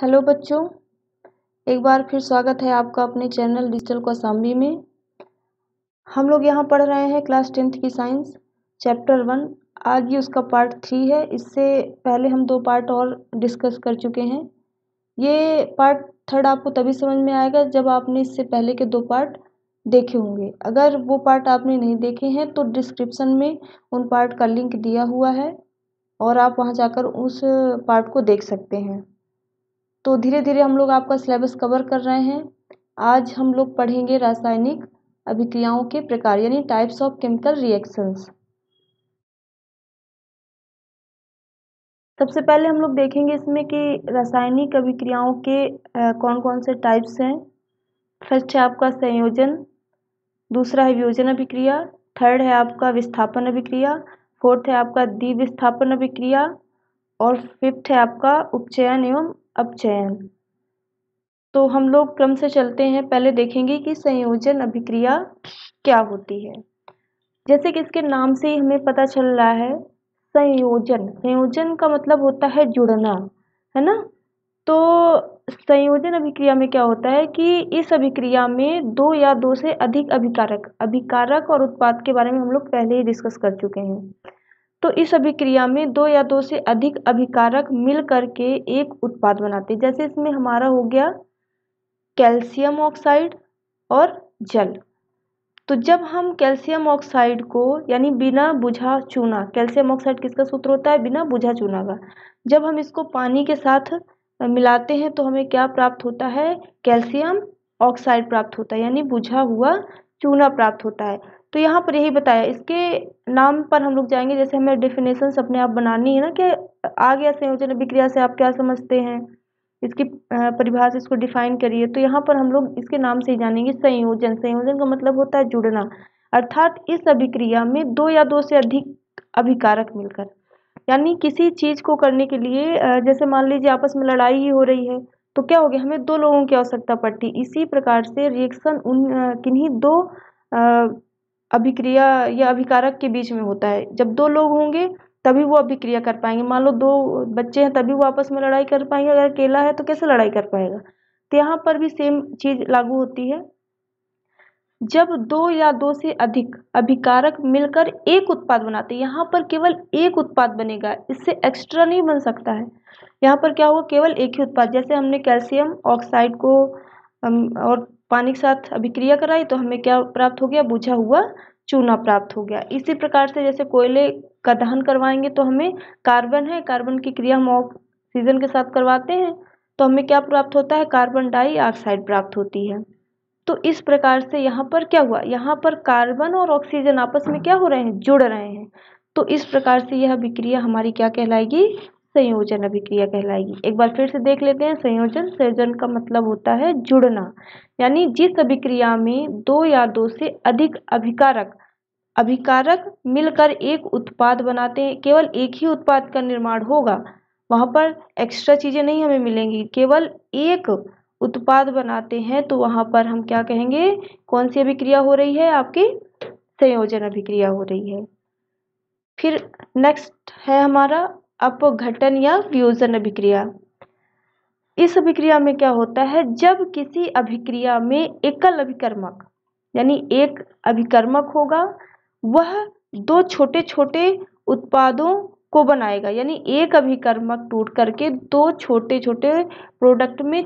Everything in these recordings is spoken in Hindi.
हेलो बच्चों एक बार फिर स्वागत है आपका अपने चैनल डिजिटल कौसाम्बी में हम लोग यहाँ पढ़ रहे हैं क्लास टेंथ की साइंस चैप्टर वन आज ये उसका पार्ट थ्री है इससे पहले हम दो पार्ट और डिस्कस कर चुके हैं ये पार्ट थर्ड आपको तभी समझ में आएगा जब आपने इससे पहले के दो पार्ट देखे होंगे अगर वो पार्ट आपने नहीं देखे हैं तो डिस्क्रिप्सन में उन पार्ट का लिंक दिया हुआ है और आप वहाँ जाकर उस पार्ट को देख सकते हैं तो धीरे धीरे हम लोग आपका सिलेबस कवर कर रहे हैं आज हम लोग पढ़ेंगे रासायनिक अभिक्रियाओं के प्रकार यानी टाइप्स ऑफ केमिकल रिएक्शंस सबसे पहले हम लोग देखेंगे इसमें कि रासायनिक अभिक्रियाओं के कौन कौन से टाइप्स हैं फर्स्ट है आपका संयोजन दूसरा है वियोजन अभिक्रिया थर्ड है आपका विस्थापन अभिक्रिया फोर्थ है आपका द्विविस्थापन अभिक्रिया और फिफ्थ है आपका उपचयन एवं अब चयन तो हम लोग क्रम से चलते हैं पहले देखेंगे कि संयोजन अभिक्रिया क्या होती है जैसे कि इसके नाम से ही हमें पता चल रहा है संयोजन संयोजन का मतलब होता है जुड़ना है ना तो संयोजन अभिक्रिया में क्या होता है कि इस अभिक्रिया में दो या दो से अधिक अभिकारक अभिकारक और उत्पाद के बारे में हम लोग पहले ही डिस्कस कर चुके हैं तो इस अभिक्रिया में दो या दो से अधिक अभिकारक मिल करके एक उत्पाद बनाते हैं जैसे इसमें हमारा हो गया कैल्शियम ऑक्साइड और जल तो जब हम कैल्शियम ऑक्साइड को यानी बिना बुझा चूना कैल्शियम ऑक्साइड किसका सूत्र होता है बिना बुझा चूना का जब हम इसको पानी के साथ मिलाते हैं तो हमें क्या प्राप्त होता है कैल्शियम ऑक्साइड प्राप्त होता है यानी बुझा हुआ चूना प्राप्त होता है तो यहाँ पर यही बताया इसके नाम पर हम लोग जाएंगे जैसे हमें डेफिनेशन अपने आप बनानी है ना कि आगे या संयोजन अभिक्रिया से आप क्या समझते हैं इसकी परिभाषा इसको डिफाइन करिए तो यहाँ पर हम लोग इसके नाम से ही जानेंगे संयोजन संयोजन का मतलब होता है जुड़ना अर्थात इस अभिक्रिया में दो या दो से अधिक अभिकारक मिलकर यानी किसी चीज़ को करने के लिए जैसे मान लीजिए आपस में लड़ाई ही हो रही है तो क्या हो गया हमें दो लोगों की आवश्यकता पड़ती इसी प्रकार से रिएक्शन उन किन्हीं दो अभिक्रिया या अभिकारक के बीच में होता है जब दो लोग होंगे तभी वो अभिक्रिया कर पाएंगे मान लो दो बच्चे हैं तभी वो आपस में लड़ाई कर पाएंगे अगर अकेला है तो कैसे लड़ाई कर पाएगा तो यहाँ पर भी सेम चीज़ लागू होती है जब दो या दो से अधिक अभिकारक मिलकर एक उत्पाद बनाते हैं यहाँ पर केवल एक उत्पाद बनेगा इससे एक्स्ट्रा नहीं बन सकता है यहाँ पर क्या होगा केवल एक ही उत्पाद जैसे हमने कैल्शियम ऑक्साइड को और पानी के साथ अभिक्रिया कराई तो हमें क्या प्राप्त हो गया बुझा हुआ चूना प्राप्त हो गया इसी प्रकार से जैसे कोयले का दहन करवाएंगे तो हमें कार्बन है कार्बन की क्रिया हम ऑक्सीजन के साथ करवाते हैं तो हमें क्या प्राप्त होता है कार्बन डाइऑक्साइड प्राप्त होती है तो इस प्रकार से यहाँ पर क्या हुआ यहाँ पर कार्बन और ऑक्सीजन आपस में क्या हो रहे हैं जुड़ रहे हैं तो इस प्रकार से यह अभिक्रिया हमारी क्या कहलाएगी संयोजन अभिक्रिया कहलाएगी एक बार फिर से देख लेते हैं संयोजन संयोजन का मतलब होता है जुड़ना यानी जिस अभिक्रिया में दो या दो से अधिक अभिकारक अभिकारक मिलकर एक उत्पाद बनाते हैं केवल एक ही उत्पाद का निर्माण होगा वहाँ पर एक्स्ट्रा चीज़ें नहीं हमें मिलेंगी केवल एक उत्पाद बनाते हैं तो वहाँ पर हम क्या कहेंगे कौन सी अभिक्रिया हो रही है आपकी संयोजन अभिक्रिया हो रही है फिर नेक्स्ट है हमारा अपघटन या फ्यूज़न अभिक्रिया इस अभिक्रिया में क्या होता है जब किसी अभिक्रिया में एकल अभिकर्मक यानी एक अभिकर्मक होगा वह दो छोटे छोटे उत्पादों को बनाएगा यानी एक अभिकर्मक टूट करके दो छोटे छोटे प्रोडक्ट में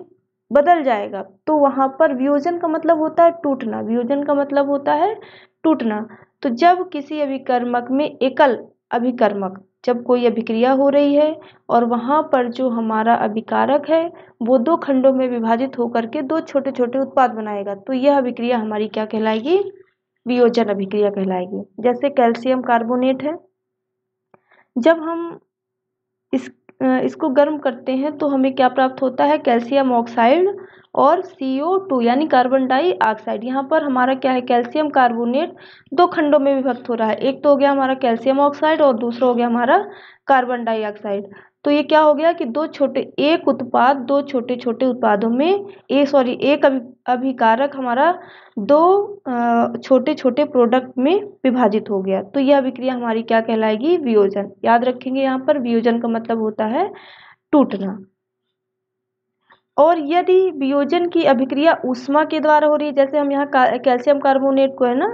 बदल जाएगा तो वहाँ पर वियोजन का मतलब होता है टूटना वियोजन का मतलब होता है टूटना तो जब किसी अभिकर्मक में एकल अभिकर्मक जब कोई अभिक्रिया हो रही है और वहाँ पर जो हमारा अभिकारक है वो दो खंडों में विभाजित होकर के दो छोटे छोटे उत्पाद बनाएगा तो यह अभिक्रिया हमारी क्या कहलाएगी वियोजन अभिक्रिया कहलाएगी जैसे कैल्शियम कार्बोनेट है जब हम इस इसको गर्म करते हैं तो हमें क्या प्राप्त होता है कैल्शियम ऑक्साइड और CO2 यानी कार्बन डाइऑक्साइड यहाँ पर हमारा क्या है कैल्शियम कार्बोनेट दो खंडों में विभक्त हो रहा है एक तो हो गया हमारा कैल्शियम ऑक्साइड और दूसरा हो गया हमारा कार्बन डाइऑक्साइड तो ये क्या हो गया कि दो छोटे एक उत्पाद दो छोटे छोटे उत्पादों में ए सॉरी एक अभि अभिकारक हमारा दो छोटे छोटे प्रोडक्ट में विभाजित हो गया तो यह अभिक्रिया हमारी क्या कहलाएगी वियोजन याद रखेंगे यहाँ पर वियोजन का मतलब होता है टूटना और यदि वियोजन की अभिक्रिया ऊष्मा के द्वारा हो रही है जैसे हम यहाँ का कैल्शियम कार्बोनेट को है ना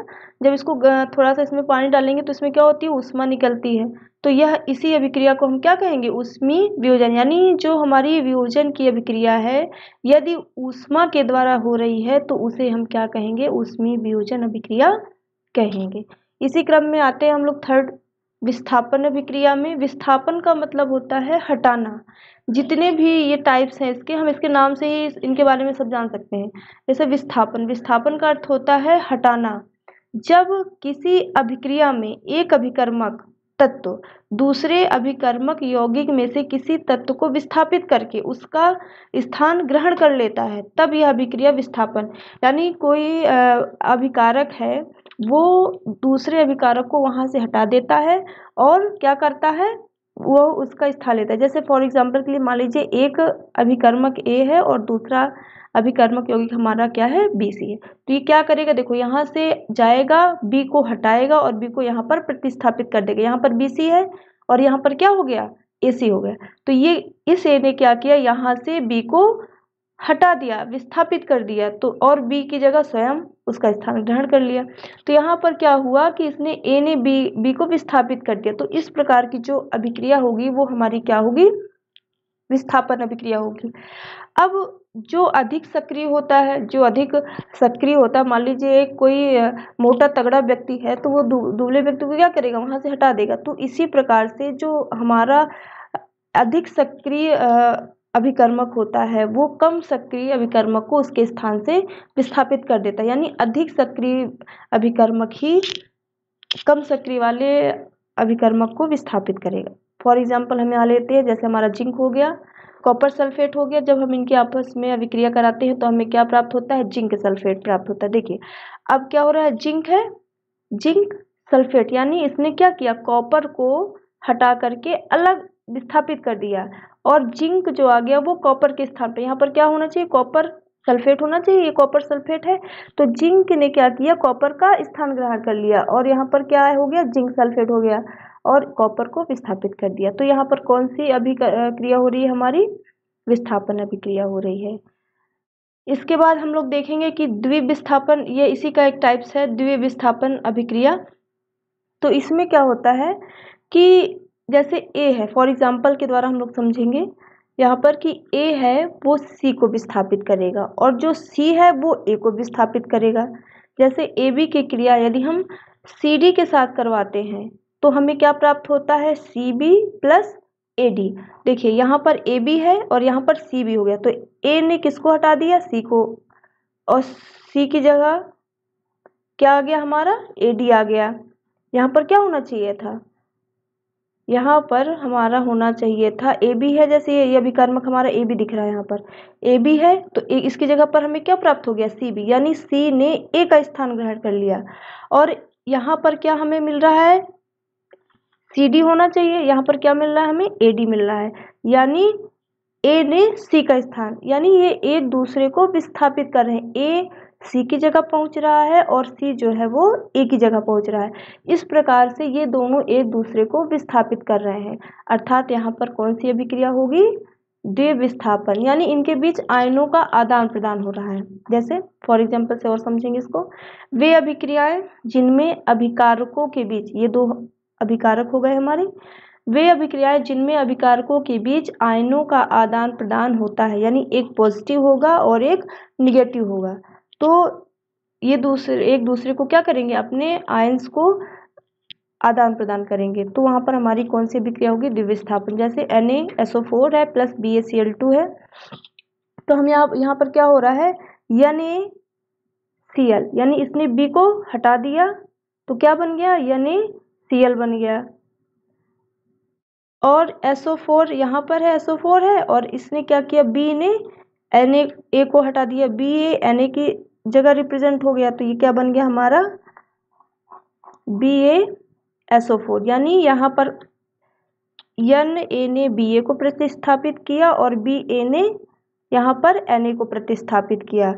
जब इसको थोड़ा सा इसमें पानी डालेंगे तो इसमें क्या होती है ऊष्मा निकलती है तो यह इसी अभिक्रिया को हम क्या कहेंगे ऊष्मी वियोजन यानी जो हमारी वियोजन की अभिक्रिया है यदि ऊष्मा के द्वारा हो रही है तो उसे हम क्या कहेंगे ऊष्मी वियोजन अभिक्रिया कहेंगे इसी क्रम में आते हैं हम लोग थर्ड विस्थापन अभिक्रिया में विस्थापन का मतलब होता है हटाना जितने भी ये टाइप्स हैं इसके हम इसके नाम से ही इनके बारे में सब जान सकते हैं जैसे विस्थापन विस्थापन का अर्थ होता है हटाना जब किसी अभिक्रिया में एक अभिकर्मक तत्व दूसरे अभिकर्मक यौगिक में से किसी तत्व को विस्थापित करके उसका स्थान ग्रहण कर लेता है तब यह अभिक्रिया विस्थापन यानी कोई अभिकारक है वो दूसरे अभिकारक को वहाँ से हटा देता है और क्या करता है वो उसका स्थान लेता है जैसे फॉर एग्जांपल के लिए मान लीजिए एक अभिकर्मक ए है और दूसरा अभिकर्मक यौगिक हमारा क्या है बी सी है तो ये क्या करेगा देखो यहाँ से जाएगा बी को हटाएगा और बी को यहाँ पर प्रतिस्थापित कर देगा यहाँ पर बी सी है और यहाँ पर क्या हो गया ए सी हो गया तो ये इस ए ने क्या किया यहाँ से बी को हटा दिया विस्थापित कर दिया तो और बी की जगह स्वयं उसका स्थान ग्रहण कर लिया तो यहाँ पर क्या हुआ कि इसने ए ने बी बी को विस्थापित कर दिया तो इस प्रकार की जो अभिक्रिया होगी वो हमारी क्या होगी विस्थापन अभिक्रिया होगी अब जो अधिक सक्रिय होता है जो अधिक सक्रिय होता है मान लीजिए कोई मोटा तगड़ा व्यक्ति है तो वो दुबले व्यक्ति को क्या करेगा वहाँ से हटा देगा तो इसी प्रकार से जो हमारा अधिक सक्रिय अभिकर्मक होता है वो कम सक्रिय अभिकर्मक को उसके स्थान से विस्थापित कर देता है यानी अधिक सक्रिय अभिकर्मक ही कम सक्रिय वाले अभिकर्मक को विस्थापित करेगा फॉर एग्जाम्पल हम यहाँ लेते हैं जैसे हमारा जिंक हो गया कॉपर सल्फेट हो गया जब हम इनके आपस में अभिक्रिया कराते हैं तो हमें क्या प्राप्त होता है जिंक सल्फेट प्राप्त होता है देखिए अब क्या हो रहा है जिंक है जिंक सल्फेट यानी इसने क्या किया कॉपर को हटा करके अलग विस्थापित कर दिया और जिंक जो आ गया वो कॉपर के स्थान पर यहाँ पर क्या होना चाहिए कॉपर सल्फेट होना चाहिए ये कॉपर सल्फेट है तो जिंक ने क्या किया कॉपर का स्थान ग्रहण कर लिया और यहाँ पर क्या हो गया जिंक सल्फेट हो गया और कॉपर को विस्थापित कर दिया तो यहाँ पर कौन सी अभी क्रिया हो रही है हमारी विस्थापन अभिक्रिया हो रही है इसके बाद हम लोग देखेंगे कि द्विविस्थापन ये इसी का एक टाइप्स है द्विविस्थापन अभिक्रिया तो इसमें क्या होता है कि जैसे ए है फॉर एग्जाम्पल के द्वारा हम लोग समझेंगे यहाँ पर कि ए है वो सी को विस्थापित करेगा और जो सी है वो ए को विस्थापित करेगा जैसे ए बी की क्रिया यदि हम सी डी के साथ करवाते हैं तो हमें क्या प्राप्त होता है C B plus A D देखिए यहाँ पर ए बी है और यहाँ पर सी बी हो गया तो ए ने किसको हटा दिया सी को और सी की जगह क्या आ गया हमारा ए डी आ गया यहाँ पर क्या होना चाहिए था यहाँ पर हमारा होना चाहिए था ए बी है जैसे ये अभिकर्मक हमारा ए बी दिख रहा है यहाँ पर ए बी है तो ए इसकी जगह पर हमें क्या प्राप्त हो गया सी बी यानी सी ने ए का स्थान ग्रहण कर लिया और यहाँ पर क्या हमें मिल रहा है सी डी होना चाहिए यहाँ पर क्या मिल रहा है हमें ए डी मिल रहा है यानी ए ने सी का स्थान यानी ये एक दूसरे को विस्थापित कर रहे हैं ए सी की जगह पहुँच रहा है और सी जो है वो ए की जगह पहुँच रहा है इस प्रकार से ये दोनों एक दूसरे को विस्थापित कर रहे हैं अर्थात यहाँ पर कौन सी अभिक्रिया होगी द्वि विस्थापन यानी इनके बीच आयनों का आदान प्रदान हो रहा है जैसे फॉर एग्जाम्पल से और समझेंगे इसको वे अभिक्रियाएं जिनमें अभिकारकों के बीच ये दो अभिकारक हो गए हमारे वे अभिक्रियाएं जिनमें अभिकारकों के बीच आयनों का आदान प्रदान होता है यानी एक पॉजिटिव होगा और एक निगेटिव होगा तो ये दूसरे एक दूसरे को क्या करेंगे अपने आयंस को आदान प्रदान करेंगे तो वहाँ पर हमारी कौन सी अभिक्रिया होगी स्थापन जैसे एन फोर है plus B A C L two है तो हम यहाँ यहाँ पर क्या हो रहा है यन ए सी एल यानी इसने बी को हटा दिया तो क्या बन गया यन ए सी एल बन गया और एसओ फोर यहाँ पर है एसओ फोर है और इसने क्या किया बी ने एन ए को हटा दिया बी ए एन ए की जगह रिप्रेजेंट हो गया तो ये क्या बन गया हमारा बी ए एसओ फोर यानी यहाँ पर एन ए ने बी ए को प्रतिस्थापित किया और बी ए ने यहाँ पर एन ए को प्रतिस्थापित किया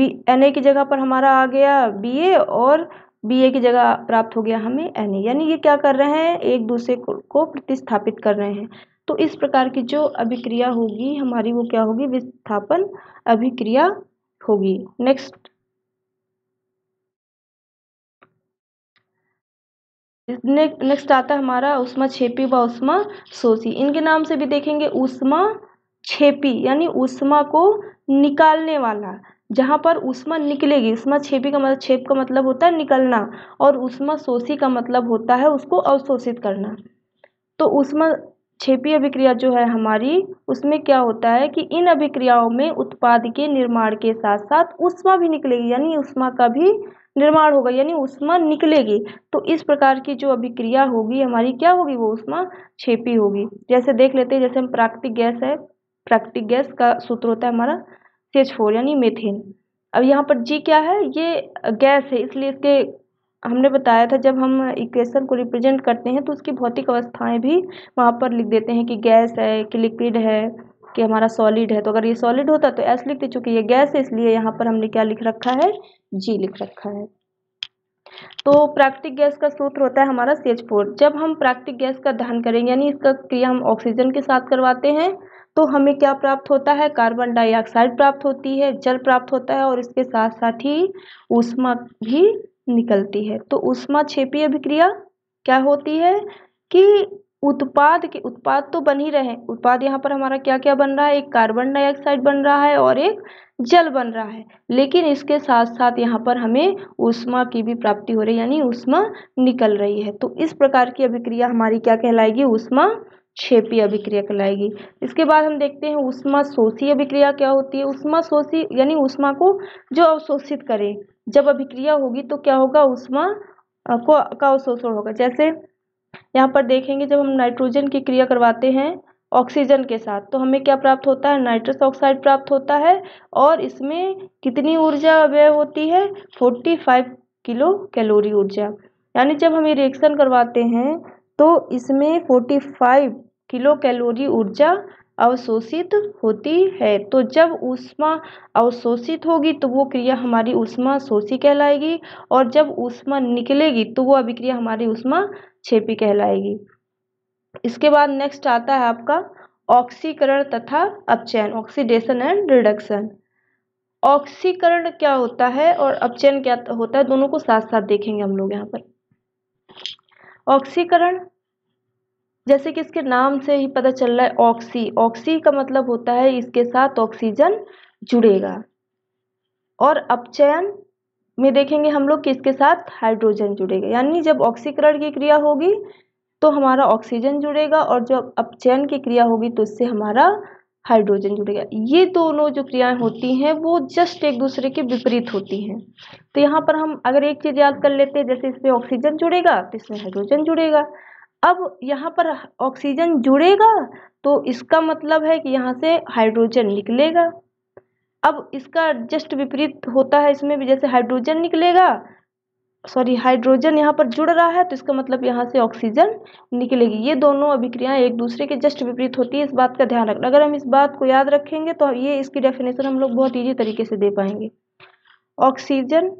बी एन ए की जगह पर हमारा आ गया बी ए और बी ए की जगह प्राप्त हो गया हमें एन ए यानी ये क्या कर रहे हैं एक दूसरे को प्रतिस्थापित कर रहे हैं तो इस प्रकार की जो अभिक्रिया होगी हमारी वो क्या होगी विस्थापन अभिक्रिया होगी नेक्स्ट ने नेक्स्ट आता है हमारा उष्मा छेपी व ऊष्मा शोषी इनके नाम से भी देखेंगे ऊष्मा छेपी यानी उष्मा को निकालने वाला जहाँ पर उष्मा निकलेगी उष्मा छेपी का मतलब छेप का मतलब होता है निकलना और उष्मा शोषी का मतलब होता है उसको अवशोषित करना तो उष्मा छेपी अभिक्रिया जो है हमारी उसमें क्या होता है कि इन अभिक्रियाओं में उत्पाद के निर्माण के साथ साथ उष्मा भी निकलेगी यानी उष्मा का भी निर्माण होगा यानी उष्मा निकलेगी तो इस प्रकार की जो अभिक्रिया होगी हमारी क्या होगी वो उष्मा छेपी होगी जैसे देख लेते हैं जैसे हम प्राकृतिक गैस है प्राकृतिक गैस का सूत्र होता है हमारा सेच फोर यानी मेथेन अब यहाँ पर जी क्या है ये गैस है इसलिए इसके हमने बताया था जब हम इक्वेशन को रिप्रेजेंट करते हैं तो उसकी भौतिक अवस्थाएं भी वहाँ पर लिख देते हैं कि गैस है कि लिक्विड है कि हमारा सॉलिड है तो अगर ये सॉलिड होता तो एस लिखते चूंकि ये गैस है इसलिए यहाँ पर हमने क्या लिख रखा है जी लिख रखा है तो प्राकृतिक गैस का सूत्र होता है हमारा सी एच फोर जब हम प्राकृतिक गैस का दहन करेंगे यानी इसका क्रिया हम ऑक्सीजन के साथ करवाते हैं तो हमें क्या प्राप्त होता है कार्बन डाइऑक्साइड प्राप्त होती है जल प्राप्त होता है और इसके साथ साथ ही ऊष्मा भी निकलती है तो ऊष्मा क्षेपीय अभिक्रिया क्या होती है कि उत्पाद के उत्पाद तो बन ही रहे हैं उत्पाद यहाँ पर हमारा क्या क्या बन रहा है एक कार्बन डाइऑक्साइड बन रहा है और एक जल बन रहा है लेकिन इसके साथ साथ यहाँ पर हमें ऊष्मा की भी प्राप्ति हो रही है यानी ऊष्मा निकल रही है तो इस प्रकार की अभिक्रिया हमारी क्या कहलाएगी ऊष्मा छेपी अभिक्रिया कहलाएगी इसके बाद हम देखते हैं ऊष्मा शोषी अभिक्रिया क्या होती है ऊष्मा शोषी यानी ऊष्मा को जो अवशोषित करे जब अभिक्रिया होगी तो क्या होगा उष्मा को का अवशोषण होगा जैसे यहाँ पर देखेंगे जब हम नाइट्रोजन की क्रिया करवाते हैं ऑक्सीजन के साथ तो हमें क्या प्राप्त होता है नाइट्रस ऑक्साइड प्राप्त होता है और इसमें कितनी ऊर्जा व्यय होती है फोर्टी फाइव किलो कैलोरी ऊर्जा यानी जब हम ये रिएक्शन करवाते हैं तो इसमें फोर्टी फाइव किलो कैलोरी ऊर्जा अवशोषित होती है तो जब ऊष्मा अवशोषित होगी तो वो क्रिया हमारी ऊष्मा शोषी कहलाएगी और जब ऊष्मा निकलेगी तो वो अभिक्रिया हमारी ऊष्मा छेपी कहलाएगी इसके बाद नेक्स्ट आता है आपका ऑक्सीकरण तथा अपचयन ऑक्सीडेशन एंड रिडक्शन ऑक्सीकरण क्या होता है और अपचयन क्या होता है दोनों को साथ साथ देखेंगे हम लोग यहाँ पर ऑक्सीकरण जैसे कि इसके नाम से ही पता चल रहा है ऑक्सी ऑक्सी का मतलब होता है इसके साथ ऑक्सीजन जुड़ेगा और अपचयन में देखेंगे हम लोग किसके साथ हाइड्रोजन जुड़ेगा यानी जब ऑक्सीकरण की क्रिया होगी तो हमारा ऑक्सीजन जुड़ेगा और जब अपचयन की क्रिया होगी तो इससे हमारा हाइड्रोजन जुड़ेगा ये दोनों जो क्रियाएं होती हैं वो जस्ट एक दूसरे के विपरीत होती हैं तो यहाँ पर हम अगर एक चीज़ याद कर लेते हैं जैसे इसमें ऑक्सीजन जुड़ेगा तो इसमें हाइड्रोजन जुड़ेगा अब यहाँ पर ऑक्सीजन जुड़ेगा तो इसका मतलब है कि यहाँ से हाइड्रोजन निकलेगा अब इसका जस्ट विपरीत होता है इसमें भी जैसे हाइड्रोजन निकलेगा सॉरी हाइड्रोजन यहाँ पर जुड़ रहा है तो इसका मतलब यहाँ से ऑक्सीजन निकलेगी ये दोनों अभिक्रियाएं एक दूसरे के जस्ट विपरीत होती है इस बात का ध्यान रखना अगर हम इस बात को याद रखेंगे तो ये इसकी डेफिनेशन हम लोग बहुत ईजी तरीके से दे पाएंगे ऑक्सीजन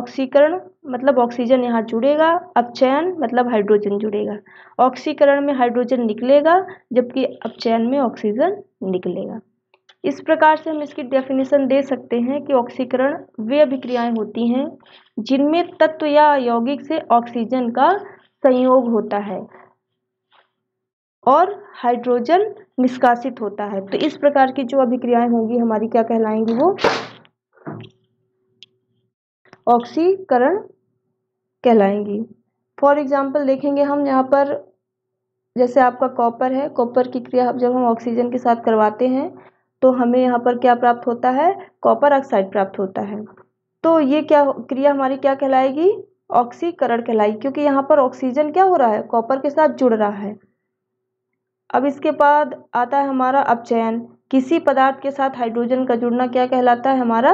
ऑक्सीकरण मतलब ऑक्सीजन यहाँ जुड़ेगा अपचयन मतलब हाइड्रोजन जुड़ेगा ऑक्सीकरण में हाइड्रोजन निकलेगा जबकि अपचयन में ऑक्सीजन निकलेगा इस प्रकार से हम इसकी डेफिनेशन दे सकते हैं कि ऑक्सीकरण वे अभिक्रियाएं होती हैं जिनमें तत्व या यौगिक से ऑक्सीजन का संयोग होता है और हाइड्रोजन निष्कासित होता है तो इस प्रकार की जो अभिक्रियाएं होंगी हमारी क्या कहलाएंगी वो ऑक्सीकरण कहलाएंगी फॉर एग्जाम्पल देखेंगे हम यहाँ पर जैसे आपका कॉपर है कॉपर की क्रिया जब हम ऑक्सीजन के साथ करवाते हैं तो हमें यहाँ पर क्या प्राप्त होता है कॉपर ऑक्साइड प्राप्त होता है तो ये क्या क्रिया हमारी क्या कहलाएगी ऑक्सीकरण कहलाएगी क्योंकि यहाँ पर ऑक्सीजन क्या हो रहा है कॉपर के साथ जुड़ रहा है अब इसके बाद आता है हमारा अपचयन किसी पदार्थ के साथ हाइड्रोजन का जुड़ना क्या कहलाता है हमारा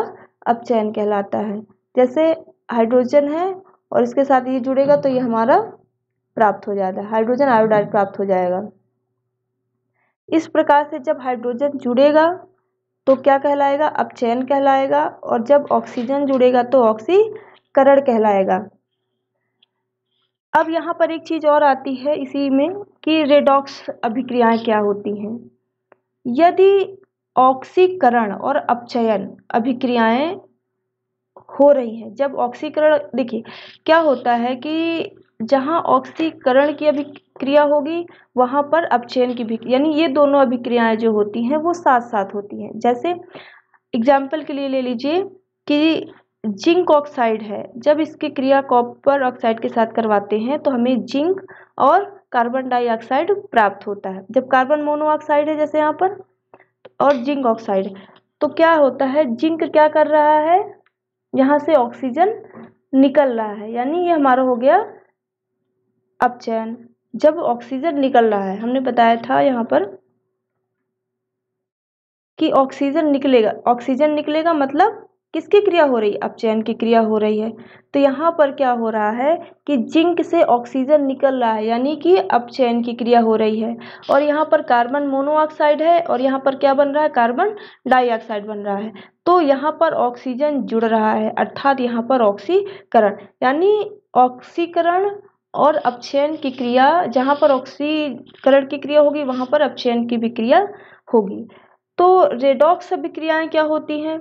अपचयन कहलाता है जैसे हाइड्रोजन है और इसके साथ ये जुड़ेगा तो ये हमारा प्राप्त हो जाता है हाइड्रोजन आयोडाइड प्राप्त हो जाएगा इस प्रकार से जब हाइड्रोजन जुड़ेगा तो क्या कहलाएगा अपचयन कहलाएगा और जब ऑक्सीजन जुड़ेगा तो ऑक्सीकरण कहलाएगा अब यहाँ पर एक चीज़ और आती है इसी में कि रेडॉक्स अभिक्रियाएं क्या होती हैं यदि ऑक्सीकरण और अपचयन अभिक्रियाएं हो रही हैं जब ऑक्सीकरण देखिए क्या होता है कि जहाँ ऑक्सीकरण की अभी क्रिया होगी वहाँ पर अपचयन की भी यानी ये दोनों अभिक्रियाएं जो होती हैं वो साथ साथ होती हैं जैसे एग्जाम्पल के लिए ले लीजिए कि जिंक ऑक्साइड है जब इसकी क्रिया कॉपर ऑक्साइड के साथ करवाते हैं तो हमें जिंक और कार्बन डाइऑक्साइड प्राप्त होता है जब कार्बन मोनोऑक्साइड है जैसे यहाँ पर और जिंक ऑक्साइड तो क्या होता है जिंक क्या कर रहा है यहाँ से ऑक्सीजन निकल रहा है यानी ये हमारा हो गया अपचयन जब ऑक्सीजन निकल रहा है हमने बताया था यहाँ पर कि ऑक्सीजन निकलेगा ऑक्सीजन निकलेगा मतलब किसकी क्रिया हो रही है अपचयन की क्रिया हो रही है तो यहाँ पर क्या हो रहा है कि जिंक से ऑक्सीजन निकल रहा है यानी कि अपचयन की क्रिया हो रही है और यहाँ पर कार्बन मोनोऑक्साइड है और यहाँ पर क्या बन रहा है कार्बन डाइऑक्साइड बन रहा है तो यहाँ पर ऑक्सीजन जुड़ रहा है अर्थात यहाँ पर ऑक्सीकरण यानी ऑक्सीकरण और अपचयन की क्रिया जहाँ पर ऑक्सीकरण की क्रिया होगी वहाँ पर अपक्षयन की भी क्रिया होगी तो रेडॉक्स अभिक्रियाएं क्या होती हैं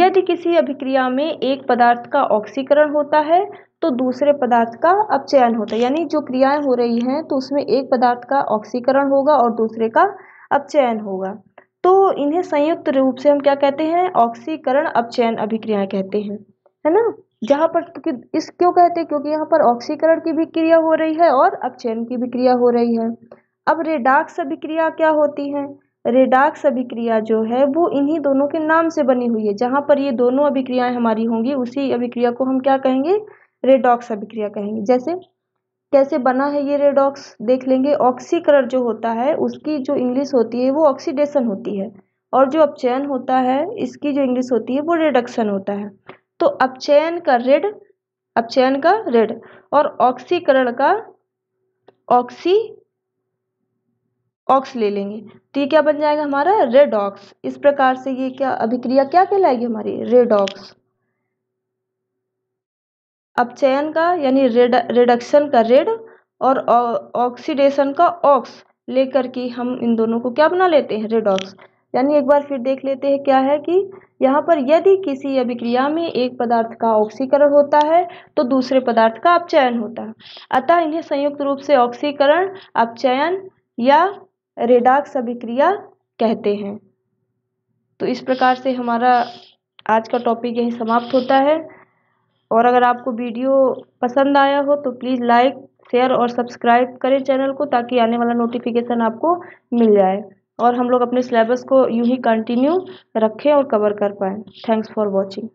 यदि किसी अभिक्रिया में एक पदार्थ का ऑक्सीकरण होता है तो दूसरे पदार्थ का अपचयन होता है यानी जो क्रियाएं हो रही हैं तो उसमें एक पदार्थ का ऑक्सीकरण होगा और दूसरे का अपचयन होगा तो इन्हें संयुक्त रूप से हम क्या कहते हैं ऑक्सीकरण अपचयन अभिक्रियाएं कहते हैं है ना जहाँ पर क्योंकि इस क्यों कहते हैं क्योंकि यहाँ पर ऑक्सीकरण की भी क्रिया हो रही है और अपचयन की भी क्रिया हो रही है अब रेडाक्स अभिक्रिया क्या होती है रेडाक्स अभिक्रिया जो है वो इन्हीं दोनों के नाम से बनी हुई है जहाँ पर ये दोनों अभिक्रियाएं हमारी होंगी उसी अभिक्रिया को हम क्या कहेंगे रेडॉक्स अभिक्रिया कहेंगे जैसे कैसे बना है ये रेडॉक्स देख लेंगे ऑक्सीकरण जो होता है उसकी जो इंग्लिश होती है वो ऑक्सीडेशन होती है और जो अपचयन होता है इसकी जो इंग्लिश होती है वो रिडक्शन होता है तो अपचयन का रेड अपचयन का ऋण और ऑक्सीकरण का ऑक्सी ऑक्स ले लेंगे तो ये क्या बन जाएगा हमारा रेड ऑक्स इस प्रकार से ये क्या अभिक्रिया क्या कहलाएगी हमारी रेड ऑक्स अपचयन का यानी रेड रिडक्शन का रेड और ऑक्सीडेशन का ऑक्स लेकर के हम इन दोनों को क्या बना लेते हैं रेड ऑक्स यानी एक बार फिर देख लेते हैं क्या है कि यहाँ पर यदि किसी अभिक्रिया में एक पदार्थ का ऑक्सीकरण होता है तो दूसरे पदार्थ का अपचयन होता है अतः इन्हें संयुक्त रूप से ऑक्सीकरण अपचयन या रेडाक्स अभिक्रिया कहते हैं तो इस प्रकार से हमारा आज का टॉपिक यही समाप्त होता है और अगर आपको वीडियो पसंद आया हो तो प्लीज़ लाइक शेयर और सब्सक्राइब करें चैनल को ताकि आने वाला नोटिफिकेशन आपको मिल जाए और हम लोग अपने सिलेबस को यूँ ही कंटिन्यू रखें और कवर कर पाएँ थैंक्स फॉर वॉचिंग